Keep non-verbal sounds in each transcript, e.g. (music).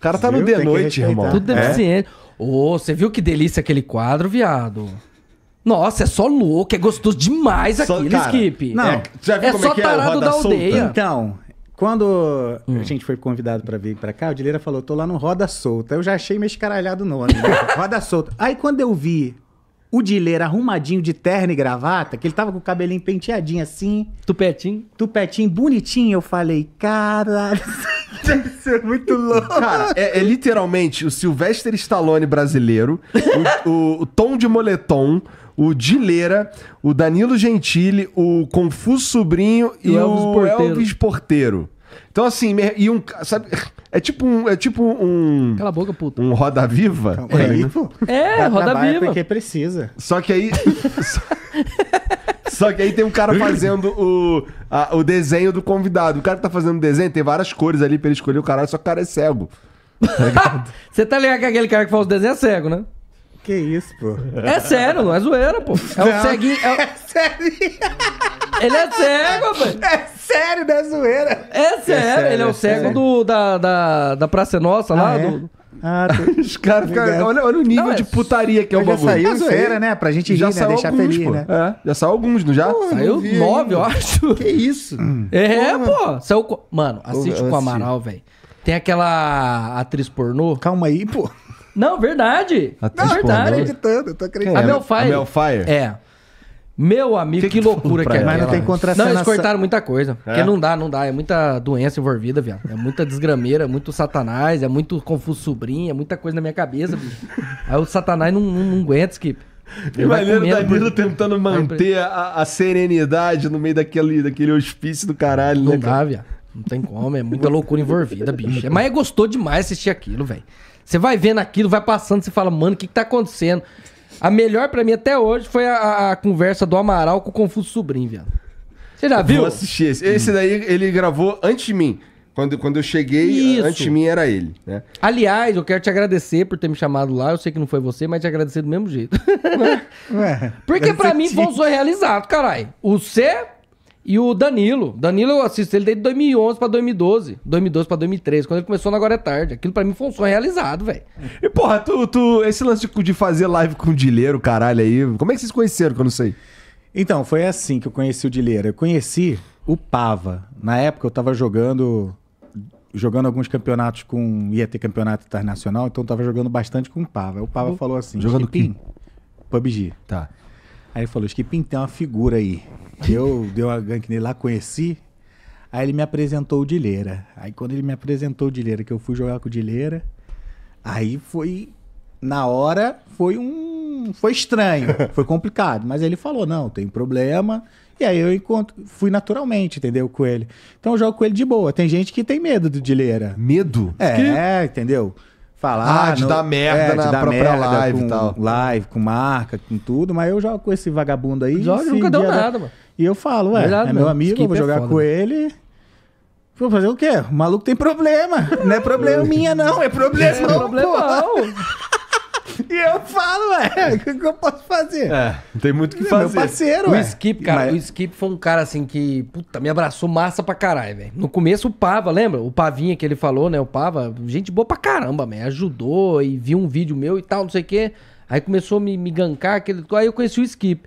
O cara tá viu? no The Noite, irmão. Tudo deficiente. É? Ô, oh, você viu que delícia aquele quadro, viado? Nossa, é só louco, é gostoso demais só, aquilo, cara, Skip. Não, é, já viu é como só é que é o Roda da Solta? Aldeia. Então, quando hum. a gente foi convidado para vir para cá, o Dileira falou: tô lá no Roda Solta. Eu já achei meio escaralhado o nome. Né? (laughs) Roda Solta. Aí quando eu vi o Dileira arrumadinho de terno e gravata, que ele tava com o cabelinho penteadinho assim. Tupetinho? Tupetinho, bonitinho. Eu falei, cara, (laughs) deve ser muito louco. Cara, é, é literalmente o Sylvester Stallone brasileiro, o, o, o Tom de Moletom, o Dileira, o Danilo Gentili, o Confuso Sobrinho e, e o Elvis Porteiro. Elvis Porteiro. Então, assim, e um. Sabe, é tipo um. É tipo um. Cala a boca, puta. Um Roda Viva. Tá é, aí, é Roda Viva. Porque precisa. Só que aí. (laughs) só, só que aí tem um cara fazendo o, a, o desenho do convidado. O cara tá fazendo o desenho tem várias cores ali pra ele escolher o caralho, só que o cara é cego. Tá (laughs) Você tá ligado que aquele cara que faz o desenho é cego, né? Que isso, pô. É sério, não é zoeira, pô. É um ceguinho. É, (laughs) é sério. Ele é cego, mano. É sério, né, zoeira. É sério, é ele é, o é cego do, da, da, da Praça Nossa lá. Ah, é? do... Ah, tá. (laughs) Os caras ficam. Olha, olha o nível não, de é putaria que é o bagulho. Já saiu zoeira, né? Pra gente já rir, né? Deixar alguns, feliz, né? pô. né? É, já saiu alguns, não já? Pô, saiu não nove, ainda. eu acho. (laughs) Que isso? É, pô. Saiu. Mano, assiste com o Amaral, velho. Tem aquela atriz pornô. Calma aí, pô. Não, verdade. Atriz não, pornô. eu tô acreditando, eu tô acreditando. É, a Melfire. A Melfire? É. Meu amigo, que, que loucura que é. Mas não tem contração. Não, eles cortaram muita coisa. É? Porque não dá, não dá. É muita doença envolvida, viado. É muita desgrameira, é muito satanás, é muito confuso sobrinho, é muita coisa na minha cabeça, bicho. Aí o satanás não, não, não aguenta, Skip. Imagina o Danilo tentando manter a, a, serenidade no meio daquele, daquele hospício do caralho, não né? Não dá, viado. Não tem como, é muita loucura envolvida, bicho. É, mas é gostou demais assistir aquilo, velho. Você vai vendo aquilo, vai passando, você fala, mano, o que, que tá acontecendo? A melhor pra mim até hoje foi a, a conversa do Amaral com o Confúcio Sobrinho, viado. Você já viu? Eu vou assistir esse. Esse daí ele gravou antes de mim. Quando, quando eu cheguei, Isso. antes de mim era ele, né? Aliás, eu quero te agradecer por ter me chamado lá. Eu sei que não foi você, mas te agradecer do mesmo jeito. Ué, (laughs) Porque pra mim foi um sonho realizado, caralho. O C e o Danilo, Danilo eu assisto ele desde 2011 para 2012, 2012 para 2013, quando ele começou na Agora é Tarde. Aquilo para mim foi um sonho realizado, velho. E porra, tu, tu, esse lance de fazer live com o Dileiro, caralho aí, como é que vocês conheceram, que eu não sei? Então, foi assim que eu conheci o Dileiro. Eu conheci o Pava. Na época eu tava jogando jogando alguns campeonatos com ia ter campeonato internacional, então eu tava jogando bastante com o Pava. O Pava o... falou assim: "Jogando quem? PUBG". Tá. Aí ele falou, Skipim, tem uma figura aí. Eu (laughs) dei uma gank nele lá, conheci. Aí ele me apresentou o Dileira. Aí quando ele me apresentou o Dileira, que eu fui jogar com o Dileira, aí foi. Na hora foi um. Foi estranho, (laughs) foi complicado. Mas aí ele falou: não, tem problema. E aí eu encontro, fui naturalmente, entendeu? Com ele. Então eu jogo com ele de boa. Tem gente que tem medo do Dileira. Medo? É, que... entendeu? falar. Ah, de no, dar merda é, na dar própria merda live com, e tal. Live, com marca, com tudo, mas eu jogo com esse vagabundo aí. Joga, nunca deu nada, da... mano. E eu falo, ué, Verdade, é meu amigo, vou é jogar é com ele. Vou fazer o quê? O maluco tem problema. Não é problema (laughs) minha, não. É problema. É problema. (laughs) E eu falo, ué, o que, que eu posso fazer? É, tem muito o que é fazer. Meu parceiro, O ué. Skip, cara, Mas- o Skip foi um cara assim que, puta, me abraçou massa pra caralho, velho. No começo o Pava, lembra? O Pavinha que ele falou, né? O Pava, gente boa pra caramba, velho. Ajudou e viu um vídeo meu e tal, não sei o quê. Aí começou a me, me gankar, aquele... aí eu conheci o Skip.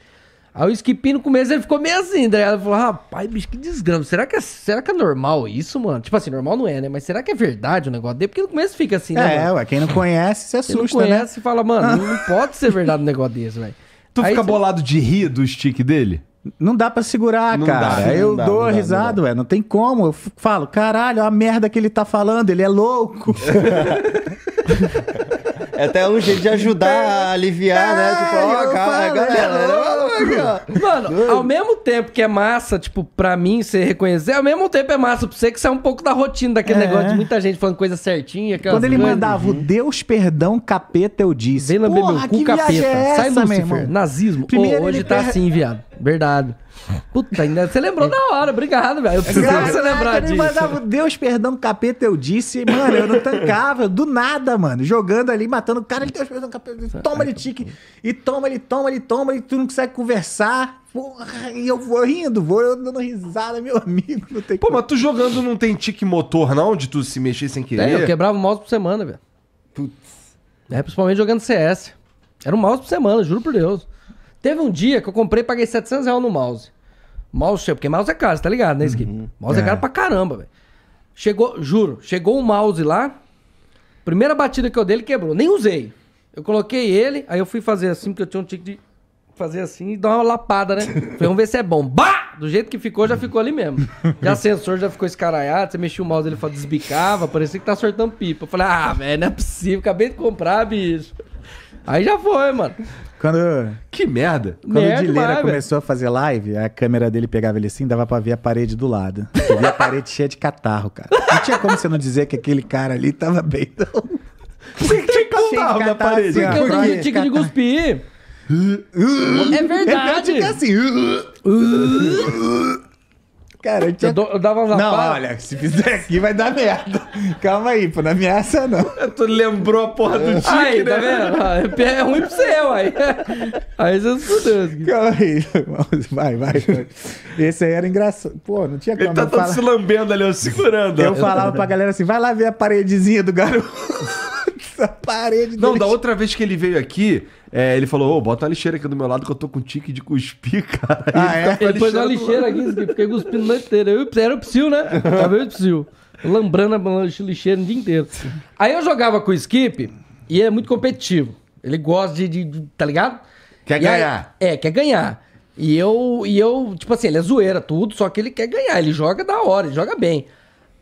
Aí o Skipinho no começo ele ficou meio assim, daí né? ela falou, rapaz, bicho, que desgrama. Será que, é, será que é normal isso, mano? Tipo assim, normal não é, né? Mas será que é verdade o negócio dele? Porque no começo fica assim, né? É, mano? ué, quem não conhece se assusta, quem não né? conhece né? e fala, mano, não, (laughs) não pode ser verdade um negócio desse, velho. Tu Aí fica bolado de rir do stick dele? Não dá para segurar, não cara. Dá, eu dou risada, ué. Não tem como. Eu falo, caralho, a merda que ele tá falando, ele é louco. (laughs) é até um jeito de ajudar a aliviar, é, né? Tipo, ó, oh, cara, falo, é, é galera. É Mano, mano ao mesmo tempo que é massa, tipo, pra mim, você reconhecer, ao mesmo tempo é massa pra você que sai é um pouco da rotina daquele é. negócio de muita gente falando coisa certinha. Quando ele mandava o uhum. Deus perdão, capeta, eu disse. Vem lamber meu cu, capeta. É essa, Sai, Nazismo. Primeiro, oh, hoje tá per... assim, viado. Verdade. Puta, ainda você lembrou na hora, obrigado, velho. Eu é precisava você lembrar disso. Mandava, Deus perdão, capeta, eu disse, mano, eu não tancava, do nada, mano. Jogando ali, matando o cara, Deus perdão, capeta, toma ele tique, e toma ele, toma ele, toma ele, tu não consegue conversar. Porra, e eu vou rindo, vou eu dando risada, meu amigo. Não tem Pô, como. mas tu jogando não tem tique motor, não? De tu se mexer sem querer? É, eu quebrava o mouse por semana, velho. Putz. É, principalmente jogando CS. Era um mouse por semana, juro por Deus. Teve um dia que eu comprei e paguei 700 reais no mouse. Mouse, porque mouse é caro, tá ligado, né, Uhum. Mouse é. é caro pra caramba, velho. Chegou, juro, chegou um mouse lá. Primeira batida que eu dei, ele quebrou. Nem usei. Eu coloquei ele, aí eu fui fazer assim, porque eu tinha um tique de fazer assim e dar uma lapada, né? (laughs) Falei, vamos ver se é bom. Bah! Do jeito que ficou, já ficou ali mesmo. Já (laughs) sensor já ficou escaraiado, você mexeu o mouse, ele desbicava, parecia que tá sortando pipa. Eu falei, ah, velho, não é possível, acabei de comprar, bicho. Aí já foi, mano. Quando. Que merda! Quando merda, o Dileira começou a fazer live, a câmera dele pegava ele assim, dava pra ver a parede do lado. Você via a parede (laughs) cheia de catarro, cara. Não tinha como você não dizer que aquele cara ali tava bem, não. Você (laughs) tinha catarro na parede. Porque eu tinha de cuspir. É verdade. É, é assim. (laughs) Cara, eu, tinha... eu, eu dava uma Não, olha, se fizer aqui vai dar merda. Calma aí, pô, não é ameaça não. (laughs) Tu lembrou a porra do tio? aí, tá né? tá vendo? Ah, é, é ruim pra você, uai. (laughs) Aí você fudeu. Assim. Calma aí, vai, vai. vai. Esse aí era engraçado. Pô, não tinha como. Ele tá todo fala... se lambendo ali, eu segurando. Eu falava pra galera assim, vai lá ver a paredezinha do garoto essa parede Não, da outra vez que ele veio aqui, é, ele falou: Ô, bota a lixeira aqui do meu lado que eu tô com tique de cuspir, (laughs) cara. Ah, é? Tá ele pôs a lixeira aqui, fiquei cuspindo na inteira. Eu, era o psil, né? (laughs) Tava eu e o psil. Lambrando a lixeira o dia inteiro. Aí eu jogava com o Skip e é muito competitivo. Ele gosta de. de, de tá ligado? Quer e ganhar. Aí, é, quer ganhar. E eu, e eu, tipo assim, ele é zoeira, tudo, só que ele quer ganhar. Ele joga da hora, ele joga bem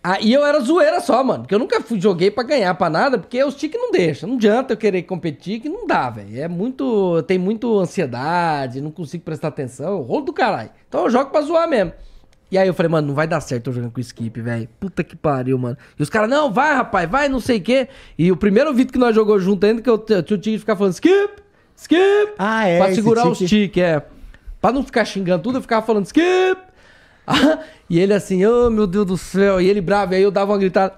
aí ah, eu era zoeira só, mano. Porque eu nunca fui, joguei para ganhar para nada, porque os tiques não deixam. Não adianta eu querer competir, que não dá, velho. É muito. Tem muito ansiedade, não consigo prestar atenção. Eu rolo do caralho. Então eu jogo pra zoar mesmo. E aí eu falei, mano, não vai dar certo eu jogando com o skip, velho. Puta que pariu, mano. E os caras, não, vai, rapaz, vai, não sei o quê. E o primeiro vídeo que nós jogamos junto ainda, que eu, eu o que ficar falando skip, skip. Ah, é. Pra segurar tique. os tiques, é. Pra não ficar xingando tudo, eu ficava falando skip (laughs) e ele assim, ô oh, meu Deus do céu. E ele bravo. E aí eu dava uma gritada,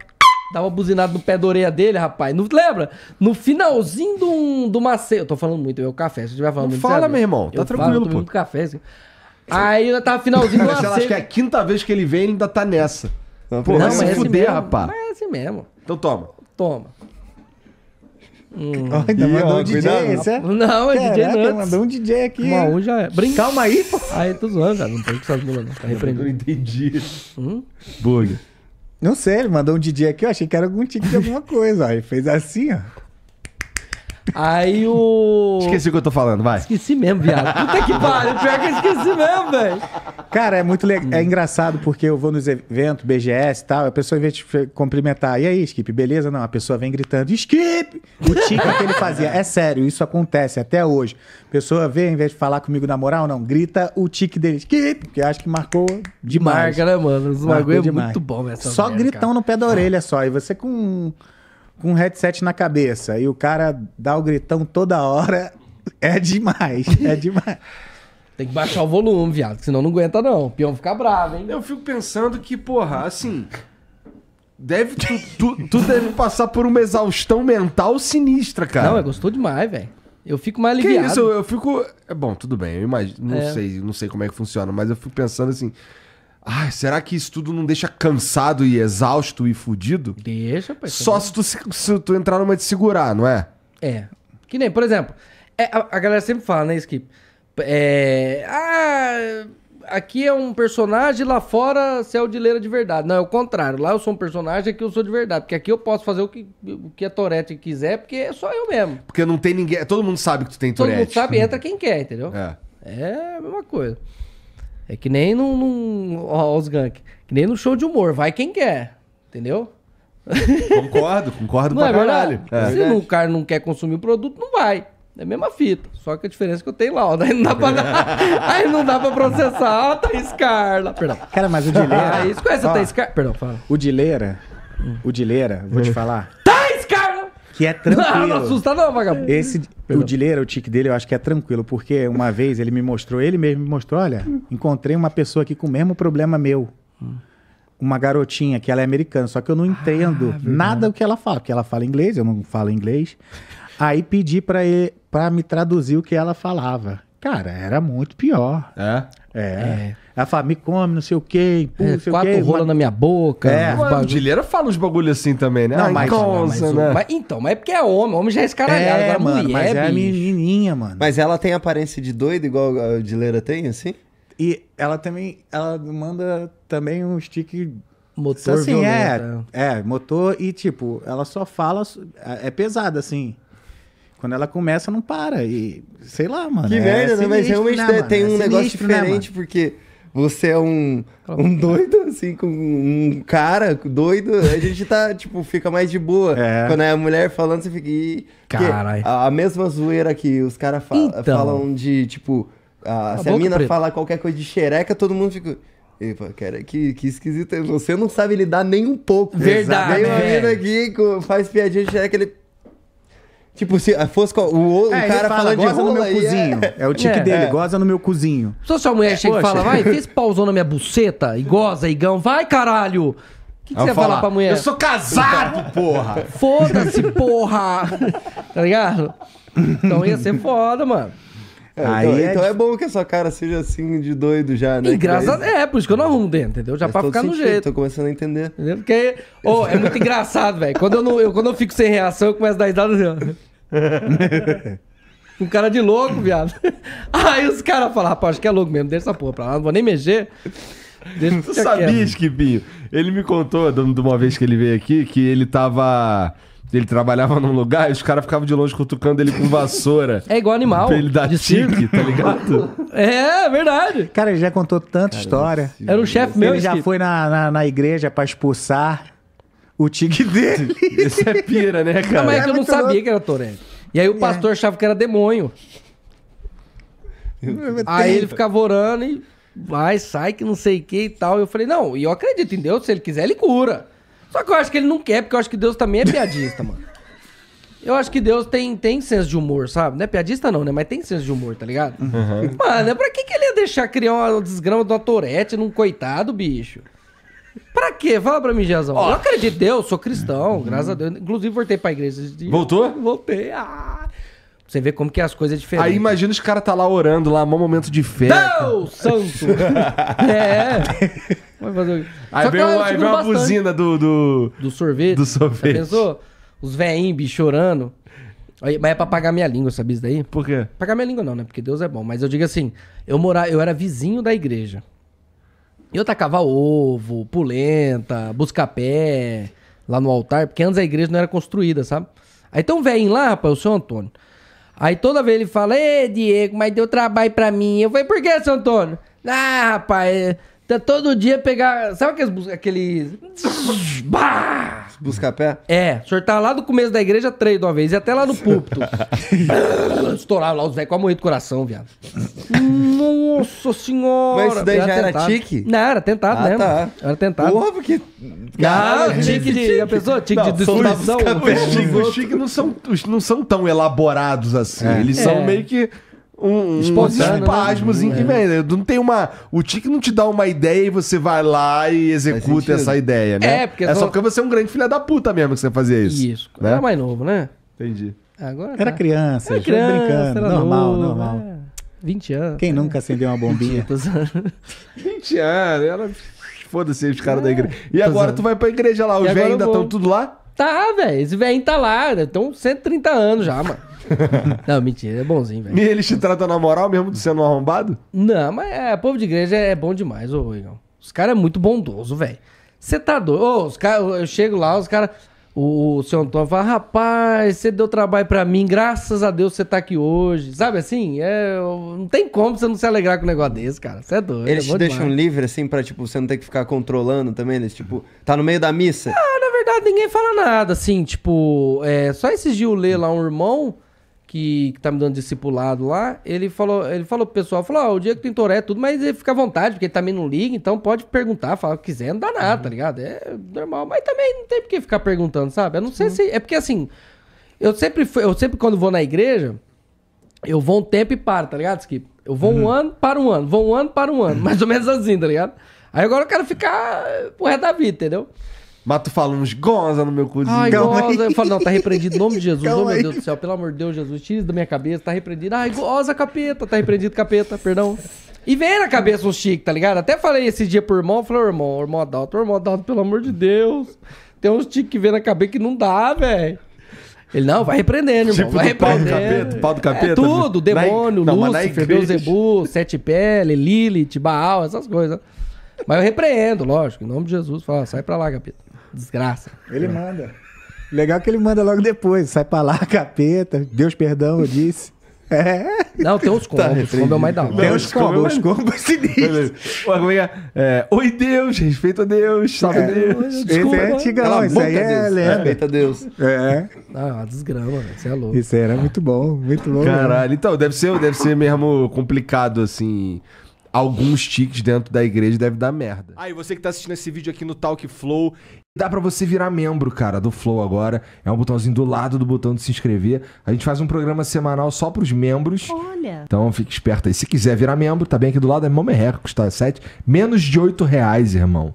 dava uma buzinada no pé da orelha dele, rapaz. Não lembra? No finalzinho do, um, do maceio. Eu tô falando muito, eu café. Se tiver falando não muito. Fala, meu irmão. Tá eu tranquilo, falo, pô. café. Assim. Aí eu tava finalzinho do (laughs) maceio. acho que é a quinta vez que ele vem, ele ainda tá nessa. Pô, não, vai se é assim fuder, rapaz. Mas é assim mesmo. Então toma. Toma. Hum, oh, ainda mandou ó, um DJ, cuidado. esse é? Não, é Caraca, DJ Nuts. mandou um DJ aqui. Uma um já é. Brinca. Calma aí, pô. Aí ah, tô zoando, cara. Não tô com essas mulas, não. Tá repreendendo. Eu Não entendi. Hum? Bug. Não sei, ele mandou um DJ aqui. Eu achei que era algum tique de alguma coisa. Aí fez assim, ó. Aí o. Esqueci o que eu tô falando, vai. Esqueci mesmo, viado. Puta que pariu, pior que eu esqueci mesmo, velho. Cara, é muito legal. É engraçado porque eu vou nos eventos, BGS e tal, a pessoa, em vez de cumprimentar, e aí, Skip, beleza? Não, a pessoa vem gritando, Skip! O tico que ele fazia. É sério, isso acontece até hoje. A pessoa vê, em vez de falar comigo na moral, não, grita o tique dele, Skip! Porque acho que marcou demais. Marca, né, mano? Os bagulho é muito bom, essa Só merda, gritão cara. no pé da orelha só. E você com com um headset na cabeça e o cara dá o gritão toda hora, é demais, é (laughs) demais. Tem que baixar o volume, viado, senão não aguenta não. O peão fica bravo, hein? Eu fico pensando que, porra, assim, deve tu, tu, tu deve passar por uma exaustão mental sinistra, cara. Não, é gostou demais, velho. Eu fico mais aliviado. Que isso, eu, eu fico. É bom, tudo bem. Eu imagino, não é. sei, não sei como é que funciona, mas eu fico pensando assim, Ai, será que isso tudo não deixa cansado e exausto e fudido? Deixa, pai. Só se tu, se tu entrar numa de segurar, não é? É. Que nem, por exemplo, é, a, a, galera sempre fala, né, Skip? É, ah, aqui é um personagem, lá fora você é o de leira de verdade. Não, é o contrário. Lá eu sou um personagem, aqui eu sou de verdade. Porque aqui eu posso fazer o que, o que a Torete quiser, porque é só eu mesmo. Porque não tem ninguém. Todo mundo sabe que tu tem Torete. Todo mundo sabe, entra quem quer, entendeu? É. É a mesma coisa. É que nem num. num ó, os gank. Que nem no show de humor, vai quem quer. Entendeu? Concordo, concordo (laughs) não pra é caralho. É. Se o cara não quer consumir o produto, não vai. É a mesma fita, só que a diferença é que eu tenho lá, ó, (laughs) não dá pra, aí não dá pra processar, ó, Thaís tá Carla, perdão. Cara, mas o Dileira... Ah, isso conhece ó, a Thaís Carla? Perdão, fala. O Dileira, hum. o Dileira, vou te falar, que é (laughs) tranquilo. Não, não assusta não, vagabundo. Esse, o dileira, o tique dele, eu acho que é tranquilo, porque uma vez ele me mostrou, ele mesmo me mostrou, olha, encontrei uma pessoa aqui com o mesmo problema meu. Uma garotinha que ela é americana, só que eu não entendo ah, nada do que ela fala, porque ela fala inglês, eu não falo inglês. Aí pedi para ele para me traduzir o que ela falava. Cara, era muito pior. É? É. é. Ela fala, me come, não sei o quê, empurra, é, sei quatro o quê. rola na minha boca. É, o Mandilheira fala uns bagulho assim também, né? Não, mas, consa, mas, né? mas, então, mas é porque é homem, homem já é escaralhado. É, agora mano, mulher, mas é menininha, mano. Mas ela tem aparência de doida igual a Dileira tem, assim? E ela também, ela manda também um stick... Motor assim, é, é. é, motor e tipo, ela só fala, é, é pesada assim. Quando ela começa, não para. E sei lá, mano. Que é merda, sinistro, né? Mas realmente né, tem, é um sinistro, negócio né, diferente, né, porque você é um, um doido, assim, com um cara doido, a gente tá, tipo, fica mais de boa. É. Quando é a mulher falando, você fica. E, Caralho. A, a, mesma zoeira que os caras fa então. falam de, tipo, a, a se a mina preta. fala qualquer coisa de xereca, todo mundo fica. Epa, cara, que, que esquisito. Você não sabe lidar nem um pouco. Verdade. Vem uma né? mina aqui, faz piadinha de xereca, ele Tipo, se fosse o, o é, cara fala, falando goza de rola, no meu é. cozinho. É... é o tique é, dele, goza no meu cozinho. Só se a mulher é, chega e fala, vai, fez (laughs) pausou na minha buceta e goza, igão, vai caralho! O que, que você vai falar pra ah, mulher? Eu sou casado, (laughs) porra! Foda-se, porra! (laughs) tá ligado? Então ia ser foda, mano. É, aí então, é, então, é, então tipo, é, bom que a sua cara seja assim de doido já, né? E graças daí... É, por isso que eu não arrumo dentro, entendeu? Já Faz pra ficar sentido, no jeito. Tô começando a entender. Entendeu? Porque oh, é muito engraçado, velho. Quando, eu não, eu, quando eu fico sem reação, eu começo a dar risada assim, Um cara de louco, viado. Aí os caras falam, rapaz, acho que é louco mesmo, deixa essa porra pra lá, não vou nem mexer. Deixa tu sabias, Kibinho? Ele me contou de uma vez que ele veio aqui que ele tava ele trabalhava num lugar e os caras ficavam de longe cutucando ele com vassoura. É igual animal. Pra ele dar de tique, tá ligado? É, é, verdade. Cara, ele já contou tanta cara, história. Era um chefe meu. Ele já foi na, na, na igreja pra expulsar o tique dele. Isso (laughs) é pira, né, cara? Não, mas é que eu é não sabia que era Tourette. E aí o é. pastor é. achava que era demônio. Aí ele ficava orando e vai, sai que não sei o que e tal. Eu falei, não, e eu acredito em Deus, se ele quiser, ele cura. Só que eu acho que ele não quer, porque eu acho que Deus também é piadista, mano. Eu acho que Deus tem, tem senso de humor, sabe? Não é piadista não, né? Mas tem senso de humor, tá ligado? Uhum. Mano, pra que, que ele ia deixar criar uma desgrama de uma torete num coitado, bicho? Pra quê? Fala pra mim, Jezão. Oh. Eu acredito em Deus, sou cristão, uhum. graças a Deus. Inclusive, voltei pra igreja. Voltou? Voltei. Ah. Você vê como que as coisas é diferente. Aí imagina os caras tá lá orando, lá, mó momento de fé. Deus santo! (laughs) é. Vai fazer o quê? Aí veio, aí uma buzina do, do. Do sorvete. Do sorvete. Já pensou? Os veinhos, chorando chorando. Mas é pra pagar minha língua, sabia isso daí? Por quê? Pagar minha língua não, né? Porque Deus é bom. Mas eu digo assim, eu morar, eu era vizinho da igreja. Eu tacava ovo, polenta, pé lá no altar, porque antes a igreja não era construída, sabe? Aí tem um velhinho lá, rapaz, o seu Antônio. Aí toda vez ele fala, Ê, Diego, mas deu trabalho pra mim. Eu falei, por que, seu Antônio? Ah, rapaz, tá todo dia pegar. Sabe aqueles. aqueles... (laughs) buscar Busca-pé? É, sortar tá lá do começo da igreja três de uma vez e até lá no púlpito. (laughs) Estourar lá os velhos com a moeda do coração, viado. Nossa senhora! Mas isso daí já era, tique? Não, era tentado, ah, Tá. Era tentado. Porra, porque. Caralho, não, tique de. Já Tique não, de destruição. Os tiques não são, não são tão elaborados assim. É. Eles é. são meio que um, uns espasmos né? assim, é. que vem. Né? Não tem uma. O tique não te dá uma ideia e você vai lá e executa essa ideia, né? É, porque. É só porque você é um grande filho da puta mesmo que você fazia isso. Isso. Né? Era mais novo, né? Entendi. Agora era tá. criança, era criança, brincando. Era normal, novo, normal. É. Né? 20 anos. Quem é. nunca acendeu uma bombinha? 20 (laughs) anos. Era... Foda-se os caras é. da igreja. E agora tu vai pra igreja lá. Os velhos ainda estão tudo lá? Tá, velho. Esse velho tá lá. Estão né? 130 anos já, mano. (laughs) não, mentira, é bonzinho, velho. E eles te tratam na moral mesmo de sendo um arrombado? Não, mas é, povo de igreja é bom demais, ô Igão. Os caras é muito bondoso, velho. Você tá doido? Ô, os cara, eu chego lá, os caras. O, o seu Antônio fala: rapaz, você deu trabalho para mim, graças a Deus você tá aqui hoje. Sabe assim? É, não tem como você não se alegrar com um negócio desse, cara. Você é doido. Eles é te deixam demais. livre, assim, pra tipo, você não ter que ficar controlando também? Eles, tipo, tá no meio da missa? Ah, na verdade, ninguém fala nada, assim, tipo, é, só esse Gil lê lá um irmão que, que tá me dando discipulado lá, ele falou, ele falou pro pessoal, falou, ó, o que tem toré tudo, mas ele fica à vontade, porque ele também não liga, então pode perguntar, falar o que quiser, não dá nada, tá uhum. tá ligado? É normal, mas também não tem por que ficar perguntando, sabe? Eu não sei uhum. se... É porque, assim, eu sempre, eu sempre quando vou na igreja, eu vou um tempo e paro, tá ligado, Skip? Eu vou uhum. um ano, para um ano, vou um ano, para um ano, (laughs) mais ou menos assim, tá ligado? Aí agora eu quero ficar pro resto da vida, entendeu? Mas tu fala uns goza no meu cozinho. Ai, Calma goza. Aí. Eu falo, não, tá repreendido em nome de Jesus. Calma oh, meu aí. Deus do céu, pelo amor de Deus, Jesus, tira isso da minha cabeça, tá repreendido. Ai, goza, capeta, tá repreendido, capeta, perdão. E vem na cabeça um chiques, tá ligado? Até falei esse dia pro irmão, falei, irmão, irmão Adalto, irmão Adalto, pelo amor de Deus. Tem uns tiques que vem na cabeça que não dá, velho. Ele, não, vai repreendendo, irmão. Tipo vai repreendendo. Pau do capeta, pau do é capeta. É tudo, demônio, na, Lúcifer, Beuzebu, Sete Pele, Lilith, Baal, essas coisas. Mas eu repreendo, lógico, em nome de Jesus. Fala, sai pra lá, capeta desgraça. Ele é. manda. Legal que ele manda logo depois. Sai pra lá, (laughs) capeta. Deus perdão, eu disse. É. Não, tem os (laughs) tá, combos. Tá, é o mais da hora. Tem os combos, é os combos é sinistros. Como é, é? Oi, Deus, respeito a Deus, salve é. Deus. Desculpa, esse é antigão, isso aí é a Deus. É. Ah, uma desgrama, né? você é louco. Isso era muito bom, muito bom. Caralho, então, deve ser, deve ser mesmo complicado, assim alguns tiques dentro da igreja deve dar merda. Ah, e você que tá assistindo esse vídeo aqui no Talk Flow. Dá para você virar membro, cara, do Flow agora. É um botãozinho do lado do botão de se inscrever. A gente faz um programa semanal só pros membros. Olha. Então fique esperto aí. Se quiser virar membro, tá bem aqui do lado, é mão merreca, custa 7. Menos de 8 reais, irmão.